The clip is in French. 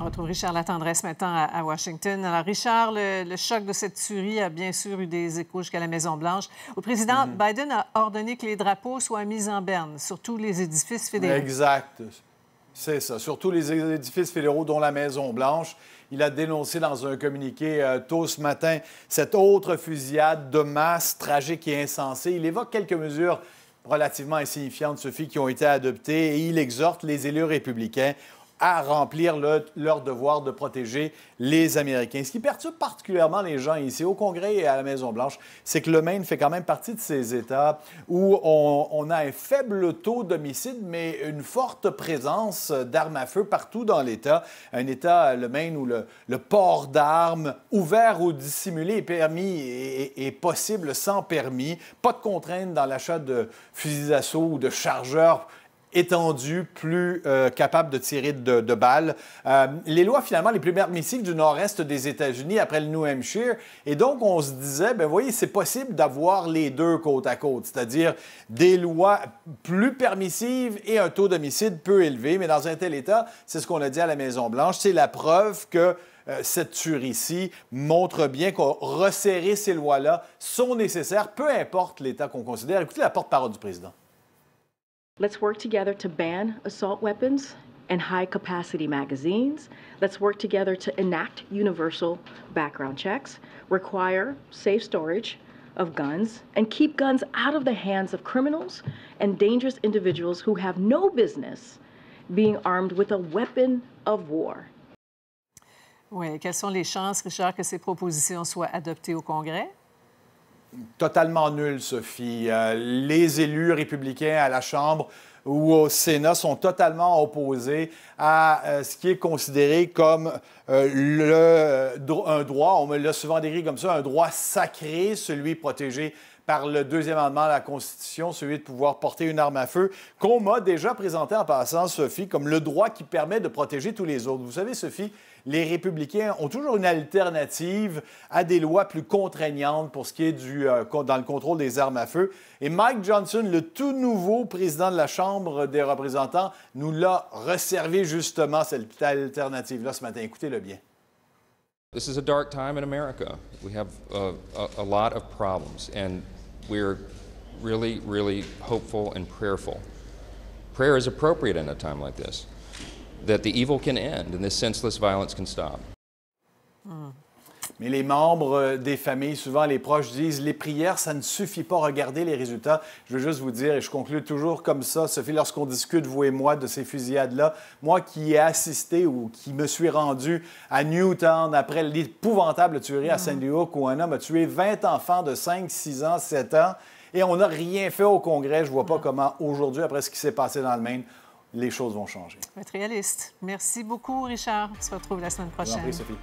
On retrouve Richard Latendresse maintenant à, Washington. Alors, Richard, le, choc de cette tuerie a bien sûr eu des échos jusqu'à la Maison-Blanche. Le président mhm. Biden a ordonné que les drapeaux soient mis en berne sur tous les édifices fédéraux. Exact. C'est ça, Sur tous les édifices fédéraux, dont la Maison-Blanche. Il a dénoncé dans un communiqué euh, tôt ce matin cette autre fusillade de masse tragique et insensée. Il évoque quelques mesures relativement insignifiantes, Sophie, qui ont été adoptées et il exhorte les élus républicains à remplir leur devoir de protéger les Américains. Ce qui perturbe particulièrement les gens ici au Congrès et à la Maison-Blanche, c'est que le Maine fait quand même partie de ces États où on, a un faible taux d'homicide, mais une forte présence d'armes à feu partout dans l'État. Un État, le Maine, où le, port d'armes ouvert ou dissimulé est permis et, et possible sans permis. Pas de contraintes dans l'achat de fusils d'assaut ou de chargeurs étendu, plus euh, capable de tirer de, balles. Euh, les lois finalement les plus permissives du nord-est des États-Unis après le New Hampshire. Et donc on se disait, ben voyez, c'est possible d'avoir les deux côte à côte, c'est-à-dire des lois plus permissives et un taux d'homicide peu élevé. Mais dans un tel État, c'est ce qu'on a dit à la Maison Blanche, c'est la preuve que euh, cette tuerie-ci montre bien qu'on resserrer ces lois-là sont nécessaires, peu importe l'État qu'on considère. Écoutez la porte-parole du président. Let's work together to ban assault weapons and high capacity magazines. Let's work together to enact universal background checks, require safe storage of guns, and keep guns out of the hands of criminals and dangerous individuals who have no business being armed with a weapon of war. Oui, quelles sont les chances, Richard, que ces propositions soient adoptées au Congrès? Totalement nul, Sophie. Euh, les élus républicains à la Chambre ou au Sénat sont totalement opposés à euh, ce qui est considéré comme euh, un droit, on me l'a souvent décrit comme ça, un droit sacré, celui protégé par le deuxième amendement à la Constitution, celui de pouvoir porter une arme à feu, qu'on m'a déjà présenté en passant, Sophie, comme le droit qui permet de protéger tous les autres. Vous savez, Sophie, les républicains ont toujours une alternative à des lois plus contraignantes pour ce qui est du euh, dans le contrôle des armes à feu. Et Mike Johnson, le tout nouveau président de la Chambre des représentants, nous l'a resservé justement cette alternative-là ce matin. Écoutez-le bien. This is a dark time in America. We have lot of problems we're really, really hopeful and prayerful. Prayer is appropriate in a time like this, that the evil can end and this senseless violence can stop. Mm. Mais les membres euh, des familles, souvent les proches, disent les prières, ça ne suffit pas. Regardez les résultats. Je veux juste vous dire, et je conclue toujours comme ça, Sophie, lorsqu'on discute, vous et moi, de ces fusillades-là, moi qui ai assisté ou qui me suis rendu à Newtown après l'épouvantable tuerie à mm. Sandy Hook où un homme a tué 20 enfants de 5, 6 ans, 7 ans, et on n'a rien fait au Congrès. Je ne vois pas mm. comment aujourd'hui, après ce qui s'est passé dans le Maine, les choses vont changer. Être réaliste. Merci beaucoup, Richard. On se retrouve la semaine prochaine. Sophie.